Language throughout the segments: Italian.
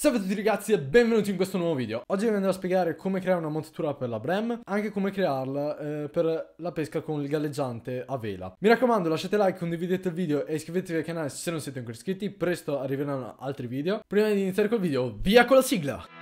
Salve a tutti ragazzi e benvenuti in questo nuovo video Oggi vi andrò a spiegare come creare una montatura per la Brem Anche come crearla eh, per la pesca con il galleggiante a vela Mi raccomando lasciate like, condividete il video e iscrivetevi al canale se non siete ancora iscritti Presto arriveranno altri video Prima di iniziare col video, via con la sigla!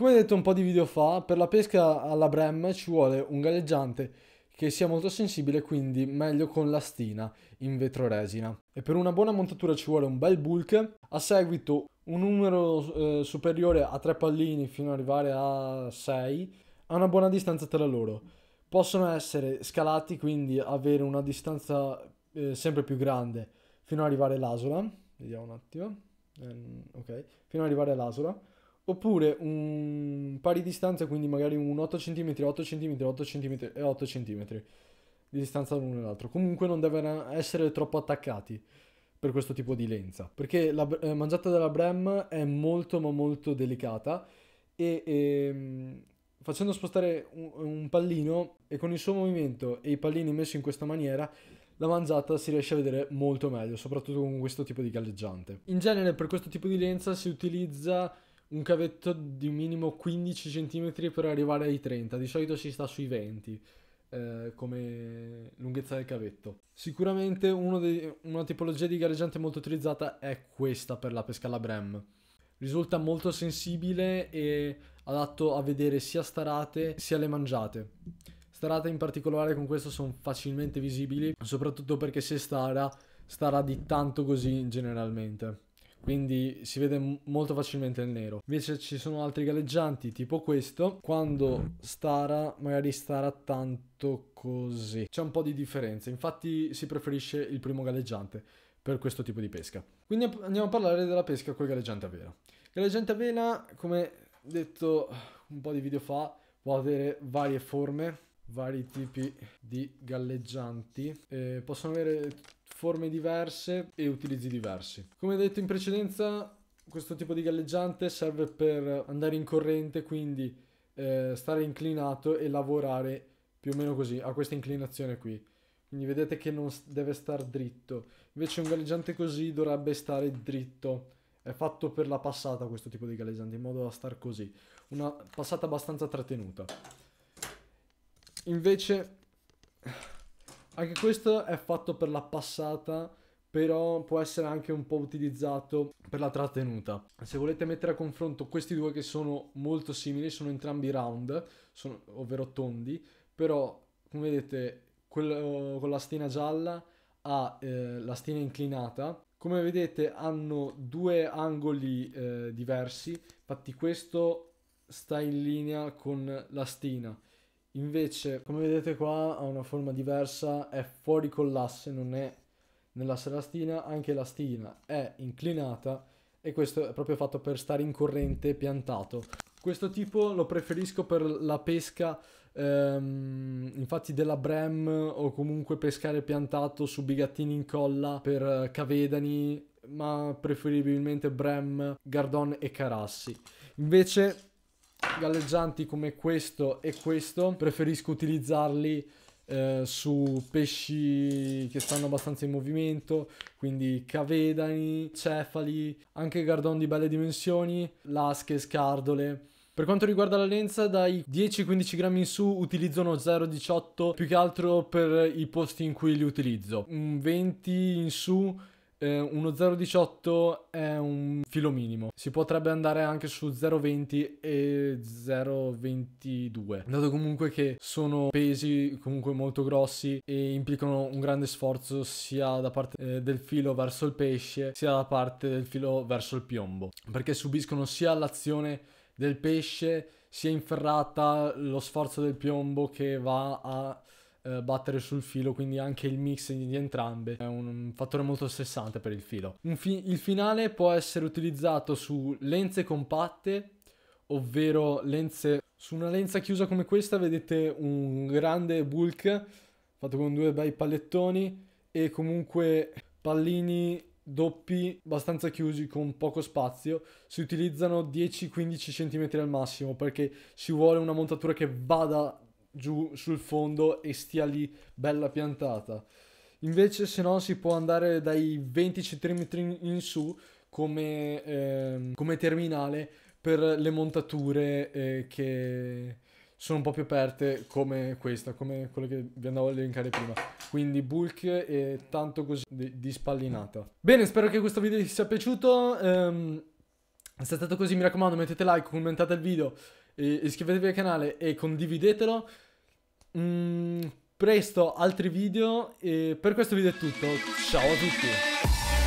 Come detto un po' di video fa, per la pesca alla brem ci vuole un galleggiante che sia molto sensibile, quindi meglio con la stina in vetro resina. E per una buona montatura ci vuole un bel bulk, a seguito un numero eh, superiore a 3 pallini fino ad arrivare a 6, a una buona distanza tra loro. Possono essere scalati, quindi avere una distanza eh, sempre più grande fino ad arrivare all'asola. Vediamo un attimo. Eh, ok, fino ad arrivare all'asola Oppure un pari distanza, quindi magari un 8 cm, 8 cm, 8 cm e 8 cm di distanza l'uno e l'altro. Comunque non devono essere troppo attaccati per questo tipo di lenza. Perché la eh, mangiata della Brem è molto ma molto delicata e, e ehm, facendo spostare un, un, pallino e con il suo movimento e i pallini messi in questa maniera la mangiata si riesce a vedere molto meglio, soprattutto con questo tipo di galleggiante. In genere per questo tipo di lenza si utilizza un cavetto di minimo 15 cm per arrivare ai 30, di solito si sta sui 20 eh, come lunghezza del cavetto. Sicuramente de- una tipologia di gareggiante molto utilizzata è questa per la pesca alla brem. Risulta molto sensibile e adatto a vedere sia starate sia le mangiate. Starate in particolare con questo sono facilmente visibili, soprattutto perché se stara, starà di tanto così generalmente quindi si vede molto facilmente il nero. Invece ci sono altri galleggianti, tipo questo, quando stara magari stara tanto così. C'è un po' di differenza, infatti si preferisce il primo galleggiante per questo tipo di pesca. Quindi andiamo a parlare della pesca col galleggiante a vela. Galleggiante a vela, come detto un po' di video fa, può avere varie forme, vari tipi di galleggianti, eh, possono avere forme diverse e utilizzi diversi. Come detto in precedenza, questo tipo di galleggiante serve per andare in corrente, quindi eh, stare inclinato e lavorare più o meno così, a questa inclinazione qui. Quindi vedete che non deve stare dritto. Invece un galleggiante così dovrebbe stare dritto. È fatto per la passata questo tipo di galleggiante, in modo da star così. Una passata abbastanza trattenuta. Invece anche questo è fatto per la passata, però può essere anche un po' utilizzato per la trattenuta. Se volete mettere a confronto questi due che sono molto simili, sono entrambi round, sono, ovvero tondi, però come vedete quello eh, con la stina gialla ha eh, la stina inclinata. Come vedete hanno due angoli eh, diversi, infatti questo sta in linea con la stina Invece, come vedete qua, ha una forma diversa, è fuori con l'asse, non è nella serastina, anche la stina è inclinata e questo è proprio fatto per stare in corrente piantato. Questo tipo lo preferisco per la pesca, ehm, infatti della brem o comunque pescare piantato su bigattini in colla per eh, cavedani, ma preferibilmente brem, gardon e carassi. Invece galleggianti come questo e questo preferisco utilizzarli eh, su pesci che stanno abbastanza in movimento quindi cavedani, cefali, anche gardon di belle dimensioni, lasche, scardole per quanto riguarda la lenza, dai 10-15 grammi in su utilizzo uno 0,18 più che altro per i posti in cui li utilizzo. Un 20 in su eh, uno 0,18 è un filo minimo. Si potrebbe andare anche su 0,20 e 0,22. Dato comunque che sono pesi comunque molto grossi e implicano un grande sforzo sia da parte eh, del filo verso il pesce sia da parte del filo verso il piombo. Perché subiscono sia l'azione del pesce sia inferrata lo sforzo del piombo che va a eh, battere sul filo, quindi anche il mix di, entrambe è un, fattore molto stressante per il filo. Fi- il finale può essere utilizzato su lenze compatte, ovvero lenze... Su una lenza chiusa come questa vedete un grande bulk fatto con due bei pallettoni e comunque pallini doppi abbastanza chiusi con poco spazio si utilizzano 10-15 cm al massimo perché si vuole una montatura che vada giù sul fondo e stia lì bella piantata. Invece se no si può andare dai 20 cm in su come, eh, come terminale per le montature eh, che sono un po' più aperte come questa, come quelle che vi andavo a elencare prima. Quindi bulk e tanto così di, di spallinata. Bene, spero che questo video vi sia piaciuto. Um, se è stato così mi raccomando mettete like, commentate il video iscrivetevi al canale e condividetelo. Mm, presto altri video e per questo video è tutto. Ciao a tutti!